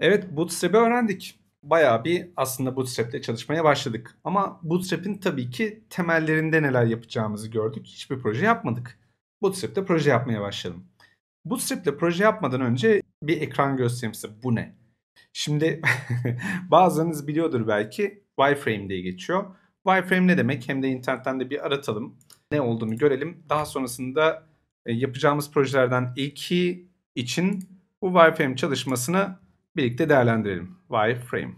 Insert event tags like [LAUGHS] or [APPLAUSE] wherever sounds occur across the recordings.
Evet Bootstrap'i öğrendik. Bayağı bir aslında Bootstrap'te çalışmaya başladık. Ama Bootstrap'in tabii ki temellerinde neler yapacağımızı gördük. Hiçbir proje yapmadık. Bootstrap'te proje yapmaya başladım. Bootstrap'te proje yapmadan önce bir ekran göstereyim size. Bu ne? Şimdi [LAUGHS] bazılarınız biliyordur belki wireframe diye geçiyor. Wireframe ne demek? Hem de internetten de bir aratalım. Ne olduğunu görelim. Daha sonrasında e, yapacağımız projelerden ilki için bu wireframe çalışmasını birlikte değerlendirelim. Wireframe.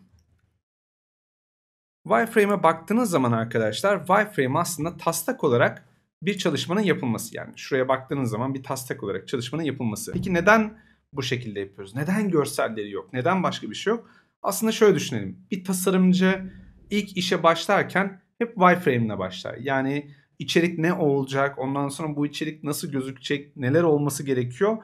Wireframe'e baktığınız zaman arkadaşlar wireframe aslında taslak olarak bir çalışmanın yapılması yani. Şuraya baktığınız zaman bir taslak olarak çalışmanın yapılması. Peki neden bu şekilde yapıyoruz? Neden görselleri yok? Neden başka bir şey yok? Aslında şöyle düşünelim. Bir tasarımcı ilk işe başlarken hep wireframe'le başlar. Yani içerik ne olacak? Ondan sonra bu içerik nasıl gözükecek? Neler olması gerekiyor?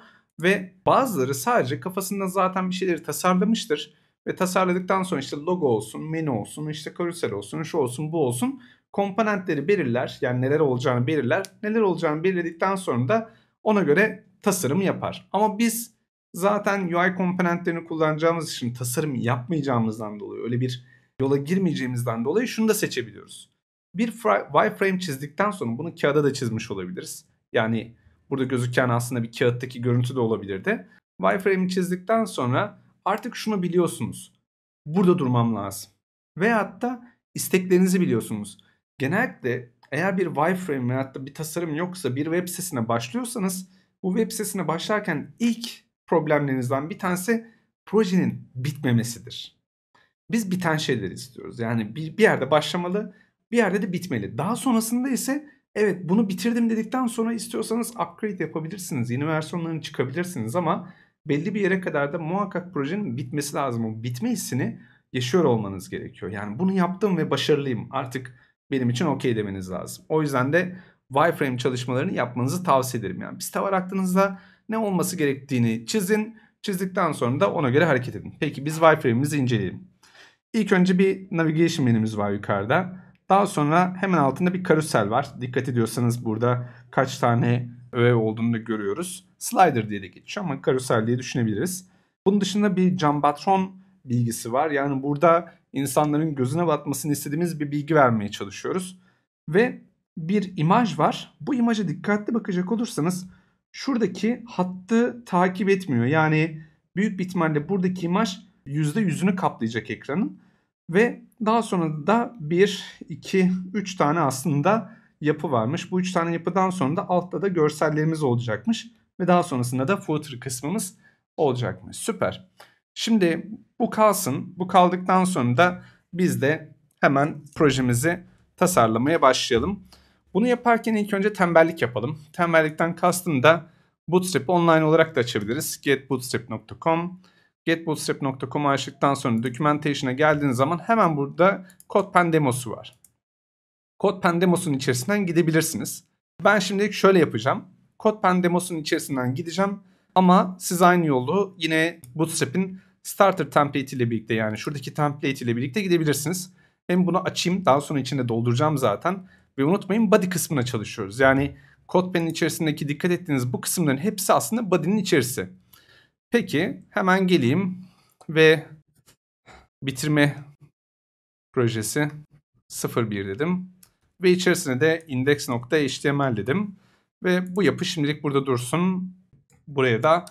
Ve bazıları sadece kafasında zaten bir şeyleri tasarlamıştır. Ve tasarladıktan sonra işte logo olsun, menü olsun, işte karusel olsun, şu olsun, bu olsun. Komponentleri belirler. Yani neler olacağını belirler. Neler olacağını belirledikten sonra da ona göre tasarım yapar. Ama biz zaten UI komponentlerini kullanacağımız için tasarım yapmayacağımızdan dolayı öyle bir yola girmeyeceğimizden dolayı şunu da seçebiliyoruz. Bir wireframe çizdikten sonra bunu kağıda da çizmiş olabiliriz. Yani Burada gözüken aslında bir kağıttaki görüntü de olabilirdi. Wireframe'i çizdikten sonra artık şunu biliyorsunuz. Burada durmam lazım. Veyahut da isteklerinizi biliyorsunuz. Genellikle eğer bir wireframe veyahut da bir tasarım yoksa bir web sitesine başlıyorsanız bu web sitesine başlarken ilk problemlerinizden bir tanesi projenin bitmemesidir. Biz biten şeyleri istiyoruz. Yani bir, bir yerde başlamalı, bir yerde de bitmeli. Daha sonrasında ise Evet bunu bitirdim dedikten sonra istiyorsanız upgrade yapabilirsiniz. Yeni versiyonlarını çıkabilirsiniz ama belli bir yere kadar da muhakkak projenin bitmesi lazım. O bitme hissini yaşıyor olmanız gerekiyor. Yani bunu yaptım ve başarılıyım artık benim için okey demeniz lazım. O yüzden de wireframe çalışmalarını yapmanızı tavsiye ederim. Yani bir site var aklınızda ne olması gerektiğini çizin. Çizdikten sonra da ona göre hareket edin. Peki biz wireframe'imizi inceleyelim. İlk önce bir navigation menümüz var yukarıda. Daha sonra hemen altında bir karusel var. Dikkat ediyorsanız burada kaç tane öğe olduğunu da görüyoruz. Slider diye de geçiyor ama karusel diye düşünebiliriz. Bunun dışında bir jambatron bilgisi var. Yani burada insanların gözüne batmasını istediğimiz bir bilgi vermeye çalışıyoruz. Ve bir imaj var. Bu imaja dikkatli bakacak olursanız şuradaki hattı takip etmiyor. Yani büyük bir ihtimalle buradaki imaj %100'ünü kaplayacak ekranın. Ve daha sonra da 1, 2, 3 tane aslında yapı varmış. Bu 3 tane yapıdan sonra da altta da görsellerimiz olacakmış. Ve daha sonrasında da footer kısmımız olacakmış. Süper. Şimdi bu kalsın. Bu kaldıktan sonra da biz de hemen projemizi tasarlamaya başlayalım. Bunu yaparken ilk önce tembellik yapalım. Tembellikten kastım da Bootstrap online olarak da açabiliriz. getbootstrap.com GetBootstrap.com'a açtıktan sonra documentation'a e geldiğiniz zaman hemen burada CodePen demosu var. CodePen demosunun içerisinden gidebilirsiniz. Ben şimdilik şöyle yapacağım. CodePen demosunun içerisinden gideceğim ama siz aynı yolu yine Bootstrap'in starter template ile birlikte yani şuradaki template ile birlikte gidebilirsiniz. Hem bunu açayım daha sonra içinde dolduracağım zaten. Ve unutmayın body kısmına çalışıyoruz. Yani CodePen'in içerisindeki dikkat ettiğiniz bu kısımların hepsi aslında body'nin içerisi. Peki hemen geleyim ve bitirme projesi 01 dedim. Ve içerisine de index.html dedim. Ve bu yapı şimdilik burada dursun. Buraya da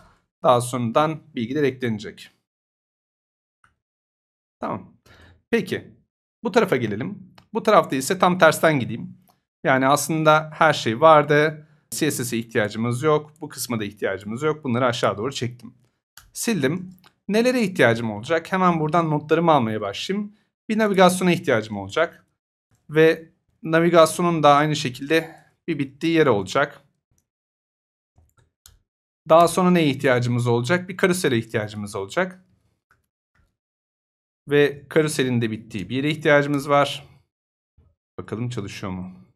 daha sonradan bilgiler eklenecek. Tamam. Peki bu tarafa gelelim. Bu tarafta ise tam tersten gideyim. Yani aslında her şey vardı. CSS'e ihtiyacımız yok. Bu kısma da ihtiyacımız yok. Bunları aşağı doğru çektim. Sildim. Nelere ihtiyacım olacak? Hemen buradan notlarımı almaya başlayayım. Bir navigasyona ihtiyacım olacak. Ve navigasyonun da aynı şekilde bir bittiği yer olacak. Daha sonra neye ihtiyacımız olacak? Bir karusele ihtiyacımız olacak. Ve karuselin de bittiği bir yere ihtiyacımız var. Bakalım çalışıyor mu?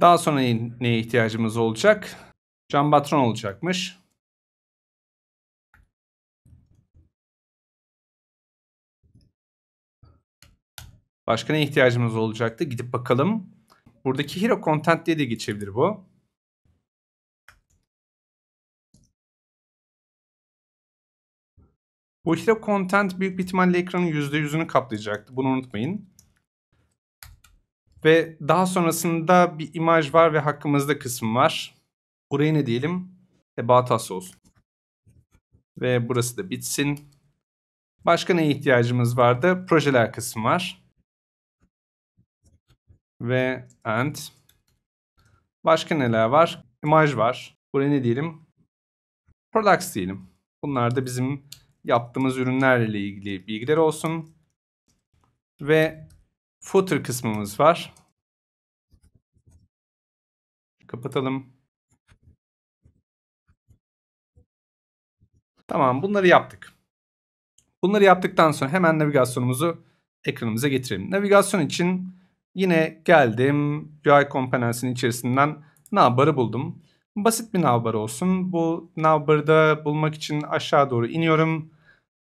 Daha sonra neye ihtiyacımız olacak? Can olacakmış. Başka ne ihtiyacımız olacaktı? Gidip bakalım. Buradaki hero content diye de geçebilir bu. Bu hero content büyük bir ihtimalle ekranın %100'ünü kaplayacaktı. Bunu unutmayın. Ve daha sonrasında bir imaj var ve hakkımızda kısım var. Buraya ne diyelim? About olsun. Ve burası da bitsin. Başka neye ihtiyacımız vardı? Projeler kısım var. Ve end. Başka neler var? İmaj var. Buraya ne diyelim? Products diyelim. Bunlar da bizim yaptığımız ürünlerle ilgili bilgiler olsun. Ve footer kısmımız var. Kapatalım. Tamam bunları yaptık. Bunları yaptıktan sonra hemen navigasyonumuzu ekranımıza getirelim. Navigasyon için yine geldim UI komponensinin içerisinden navbarı buldum. Basit bir navbar olsun. Bu navbarı da bulmak için aşağı doğru iniyorum.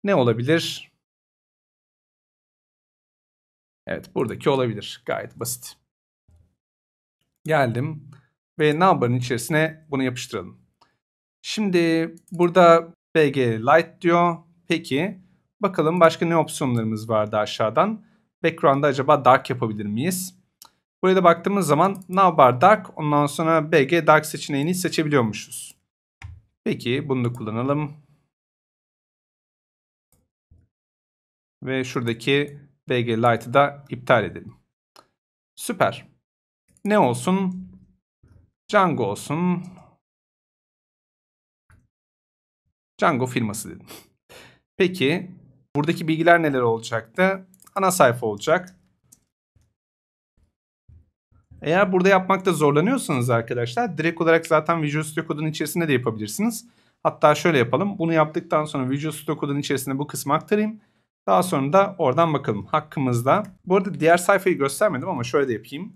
Ne olabilir? Evet buradaki olabilir. Gayet basit. Geldim ve number'ın içerisine bunu yapıştıralım. Şimdi burada bg light diyor. Peki bakalım başka ne opsiyonlarımız vardı aşağıdan. Background'da acaba dark yapabilir miyiz? Buraya da baktığımız zaman navbar dark ondan sonra bg dark seçeneğini seçebiliyormuşuz. Peki bunu da kullanalım. Ve şuradaki BG Lite'ı da iptal edelim. Süper. Ne olsun? Django olsun. Django firması dedim. Peki buradaki bilgiler neler olacaktı? Ana sayfa olacak. Eğer burada yapmakta zorlanıyorsanız arkadaşlar direkt olarak zaten Visual Studio Code'un içerisinde de yapabilirsiniz. Hatta şöyle yapalım. Bunu yaptıktan sonra Visual Studio Code'un içerisine bu kısmı aktarayım. Daha sonra da oradan bakalım hakkımızda. Bu arada diğer sayfayı göstermedim ama şöyle de yapayım.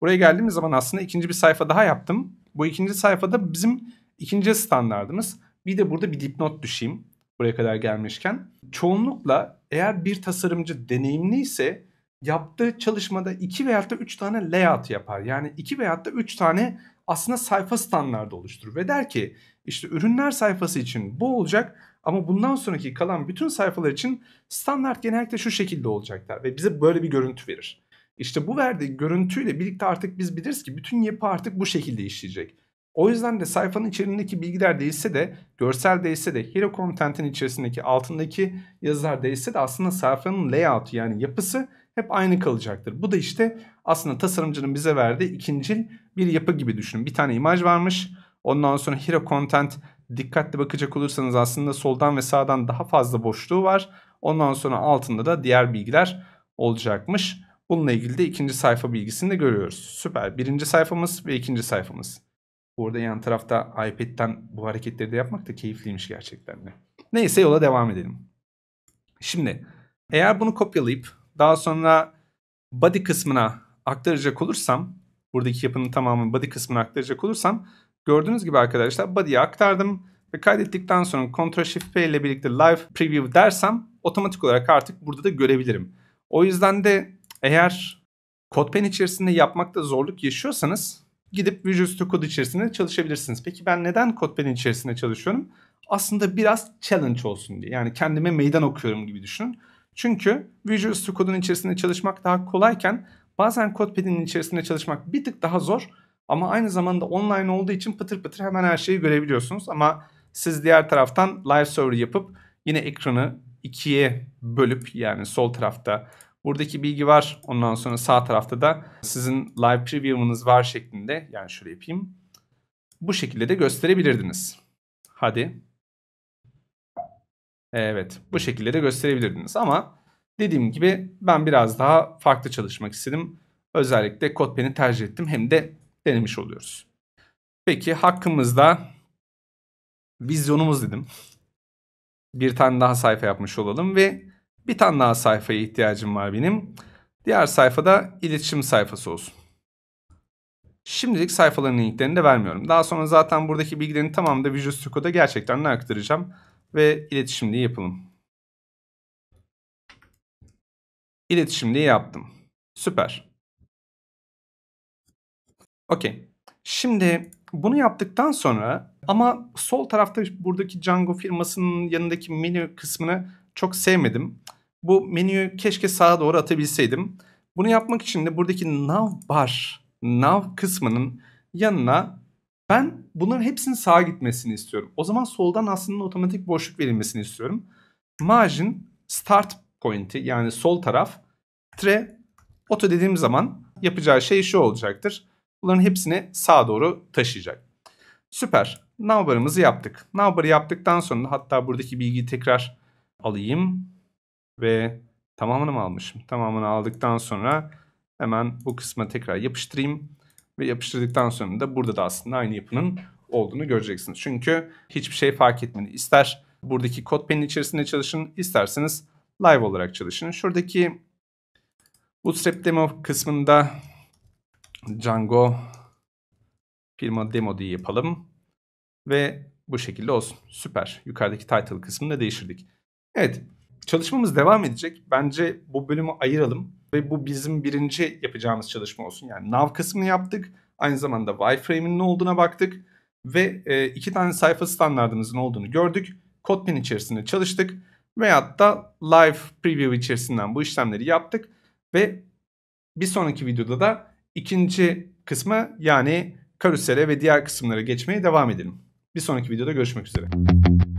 Buraya geldiğimiz zaman aslında ikinci bir sayfa daha yaptım. Bu ikinci sayfada bizim ikinci standartımız. Bir de burada bir dipnot düşeyim buraya kadar gelmişken. Çoğunlukla eğer bir tasarımcı deneyimli ise yaptığı çalışmada 2 veya da 3 tane layout yapar. Yani 2 veya da 3 tane aslında sayfa standartı oluşturur ve der ki işte ürünler sayfası için bu olacak, ama bundan sonraki kalan bütün sayfalar için standart genellikle şu şekilde olacaklar ve bize böyle bir görüntü verir. İşte bu verdiği görüntüyle birlikte artık biz biliriz ki bütün yapı artık bu şekilde işleyecek. O yüzden de sayfanın içerisindeki bilgiler değişse de, görsel değişse de, hero content'in içerisindeki altındaki yazılar değişse de aslında sayfanın layout yani yapısı hep aynı kalacaktır. Bu da işte aslında tasarımcının bize verdiği ikinci bir yapı gibi düşünün. Bir tane imaj varmış. Ondan sonra hero content dikkatli bakacak olursanız aslında soldan ve sağdan daha fazla boşluğu var. Ondan sonra altında da diğer bilgiler olacakmış. Bununla ilgili de ikinci sayfa bilgisini de görüyoruz. Süper. Birinci sayfamız ve ikinci sayfamız. Burada yan tarafta iPad'den bu hareketleri de yapmak da keyifliymiş gerçekten de. Neyse yola devam edelim. Şimdi eğer bunu kopyalayıp daha sonra body kısmına aktaracak olursam buradaki yapının tamamını body kısmına aktaracak olursam Gördüğünüz gibi arkadaşlar body'ye aktardım ve kaydettikten sonra Ctrl Shift P ile birlikte Live Preview dersem otomatik olarak artık burada da görebilirim. O yüzden de eğer CodePen içerisinde yapmakta zorluk yaşıyorsanız gidip Visual Studio Code içerisinde çalışabilirsiniz. Peki ben neden CodePen içerisinde çalışıyorum? Aslında biraz challenge olsun diye. Yani kendime meydan okuyorum gibi düşünün. Çünkü Visual Studio Code'un içerisinde çalışmak daha kolayken bazen CodePen'in içerisinde çalışmak bir tık daha zor. Ama aynı zamanda online olduğu için pıtır pıtır hemen her şeyi görebiliyorsunuz. Ama siz diğer taraftan live server yapıp yine ekranı ikiye bölüp yani sol tarafta buradaki bilgi var. Ondan sonra sağ tarafta da sizin live preview'unuz var şeklinde. Yani şöyle yapayım. Bu şekilde de gösterebilirdiniz. Hadi. Evet bu şekilde de gösterebilirdiniz ama dediğim gibi ben biraz daha farklı çalışmak istedim. Özellikle Codepen'i tercih ettim hem de denemiş oluyoruz. Peki hakkımızda vizyonumuz dedim. Bir tane daha sayfa yapmış olalım ve bir tane daha sayfaya ihtiyacım var benim. Diğer sayfada iletişim sayfası olsun. Şimdilik sayfaların linklerini de vermiyorum. Daha sonra zaten buradaki bilgilerin tamamını da Visual Studio'da gerçekten aktaracağım. Ve iletişim yapalım. İletişim yaptım. Süper. Okey. Şimdi bunu yaptıktan sonra ama sol tarafta buradaki Django firmasının yanındaki menü kısmını çok sevmedim. Bu menüyü keşke sağa doğru atabilseydim. Bunu yapmak için de buradaki nav bar, nav kısmının yanına ben bunların hepsinin sağa gitmesini istiyorum. O zaman soldan aslında otomatik boşluk verilmesini istiyorum. Margin start point'i yani sol taraf tre auto dediğim zaman yapacağı şey şu olacaktır. Bunların hepsini sağa doğru taşıyacak. Süper. Navbarımızı yaptık. Navbarı yaptıktan sonra hatta buradaki bilgiyi tekrar alayım. Ve tamamını mı almışım? Tamamını aldıktan sonra hemen bu kısma tekrar yapıştırayım. Ve yapıştırdıktan sonra da burada da aslında aynı yapının olduğunu göreceksiniz. Çünkü hiçbir şey fark etmedi. İster buradaki kod penin içerisinde çalışın, isterseniz live olarak çalışın. Şuradaki Bootstrap demo kısmında Django firma demo diye yapalım. Ve bu şekilde olsun. Süper. Yukarıdaki title kısmını da değiştirdik. Evet. Çalışmamız devam edecek. Bence bu bölümü ayıralım. Ve bu bizim birinci yapacağımız çalışma olsun. Yani nav kısmını yaptık. Aynı zamanda wireframe'in ne olduğuna baktık. Ve e, iki tane sayfa standartımızın olduğunu gördük. Codepen içerisinde çalıştık. Veyahut da live preview içerisinden bu işlemleri yaptık. Ve bir sonraki videoda da ikinci kısma yani karusele ve diğer kısımlara geçmeye devam edelim. Bir sonraki videoda görüşmek üzere.